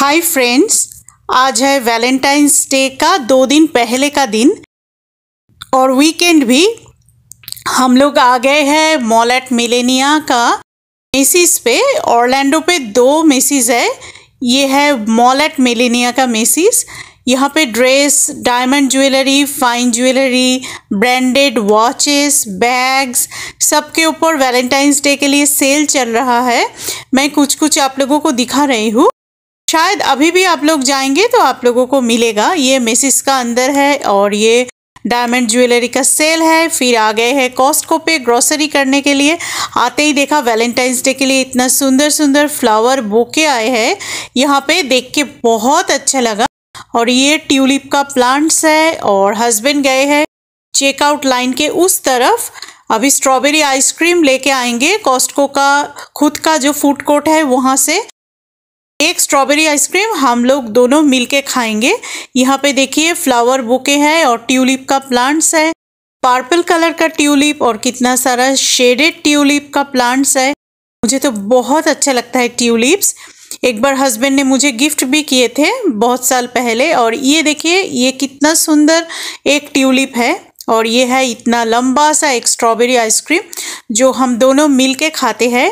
hi friends आज है Valentine's day का दो दिन पहले का दिन और वीकेंड भी हम लोग आ गए हैं मॉल एट मिलेनिया का मेसिस पे ऑरलैंडो पे दो मेसिस है ये है मॉल एट मिलेनिया का मेसिस यहाँ पे dress diamond jewellery fine jewellery branded watches bags सबके ऊपर वैलेंटाइंस डे के लिए सेल चल रहा है मैं कुछ कुछ आप लोगों को दिखा रही हूँ शायद अभी भी आप लोग जाएंगे तो आप लोगों को मिलेगा ये मेसिस का अंदर है और ये डायमंड ज्वेलरी का सेल है फिर आ गए हैं कॉस्टको पे ग्रोसरी करने के लिए आते ही देखा वैलेंटाइंस डे के लिए इतना सुंदर सुंदर फ्लावर बोके आए हैं यहाँ पे देख के बहुत अच्छा लगा और ये ट्यूलिप का प्लांट्स है और हस्बैंड गए हैं चेकआउट लाइन के उस तरफ अभी स्ट्रॉबेरी आइसक्रीम लेके आएंगे कॉस्टको का खुद का जो फूड कोर्ट है वहाँ से एक स्ट्रॉबेरी आइसक्रीम हम लोग दोनों मिलके खाएंगे यहाँ पे देखिए फ्लावर बुके है और ट्यूलिप का प्लांट्स है पर्पल कलर का ट्यूलिप और कितना सारा शेडेड ट्यूलिप का प्लांट्स है मुझे तो बहुत अच्छा लगता है ट्यूलिप्स एक बार हस्बैंड ने मुझे गिफ्ट भी किए थे बहुत साल पहले और ये देखिए ये कितना सुंदर एक ट्यूलिप है और ये है इतना लंबा सा एक स्ट्रॉबेरी आइसक्रीम जो हम दोनों मिल के खाते हैं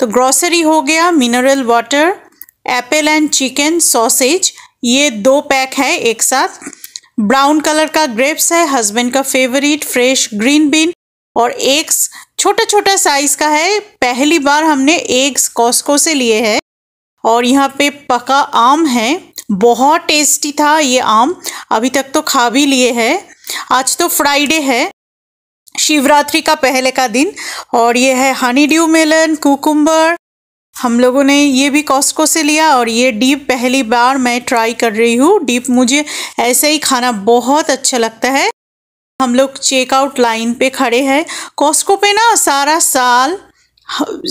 तो ग्रॉसरी हो गया mineral water apple and chicken sausage ये दो पैक है एक साथ ब्राउन कलर का ग्रेप्स है हस्बैंड का फेवरेट फ्रेश ग्रीन बीन और एग्स छोटा छोटा साइज का है पहली बार हमने एग्स कॉस्को से लिए है और यहाँ पे पका आम है बहुत टेस्टी था ये आम अभी तक तो खा भी लिए है आज तो फ्राइडे है शिवरात्रि का पहले का दिन और ये है हनी ड्यू मेलन कुकुम्बर हम लोगों ने ये भी कॉस्को से लिया और ये डीप पहली बार मैं ट्राई कर रही हूँ डीप मुझे ऐसे ही खाना बहुत अच्छा लगता है हम लोग चेकआउट लाइन पे खड़े हैं कॉस्को पे ना सारा साल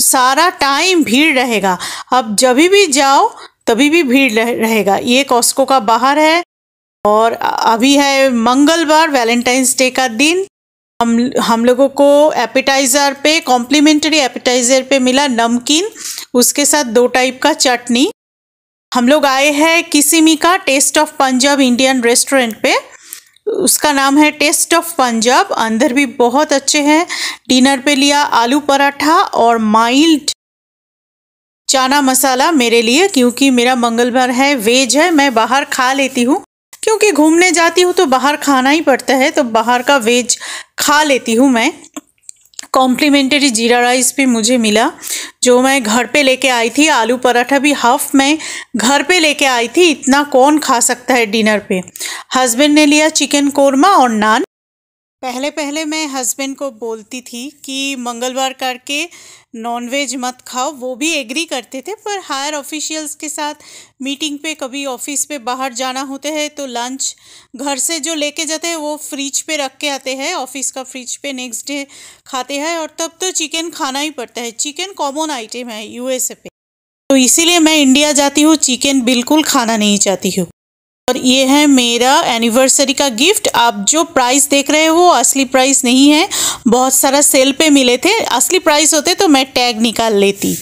सारा टाइम भीड़ रहेगा अब जब भी जाओ तभी भी भीड़ रहेगा ये कॉस्को का बाहर है और अभी है मंगलवार वैलेंटाइंस डे का दिन हम हम लोगों को एपिटाइजर पे कॉम्प्लीमेंट्री एपिटाइजर पे मिला नमकीन उसके साथ दो टाइप का चटनी हम लोग आए हैं किसीमी का taste of Punjab Indian restaurant पे उसका नाम है टेस्ट ऑफ पंजाब अंदर भी बहुत अच्छे हैं डिनर पे लिया आलू पराठा और माइल्ड चना मसाला मेरे लिए क्योंकि मेरा मंगलवार है वेज है मैं बाहर खा लेती हूँ क्योंकि घूमने जाती हूँ तो बाहर खाना ही पड़ता है तो बाहर का वेज खा लेती हूँ मैं कॉम्प्लीमेंटरी जीरा राइस भी मुझे मिला जो मैं घर पे लेके आई थी आलू पराठा भी हाफ मैं घर पे लेके आई थी इतना कौन खा सकता है डिनर पे हस्बैंड ने लिया चिकन कोरमा और नान पहले पहले मैं हस्बैंड को बोलती थी कि मंगलवार करके नॉनवेज मत खाओ वो भी एग्री करते थे पर हायर ऑफिशियल्स के साथ मीटिंग पे कभी ऑफिस पे बाहर जाना होते हैं तो लंच घर से जो लेके जाते हैं वो फ्रिज पे रख के आते हैं ऑफिस का फ्रिज पे नेक्स्ट डे खाते हैं और तब तो चिकन खाना ही पड़ता है चिकन कॉमन आइटम है यूएसए पे तो इसीलिए मैं इंडिया जाती हूँ चिकन बिल्कुल खाना नहीं चाहती हूँ और ये है मेरा एनिवर्सरी का गिफ्ट आप जो प्राइस देख रहे हो असली प्राइस नहीं है बहुत सारा सेल पे मिले थे असली प्राइस होते तो मैं टैग निकाल लेती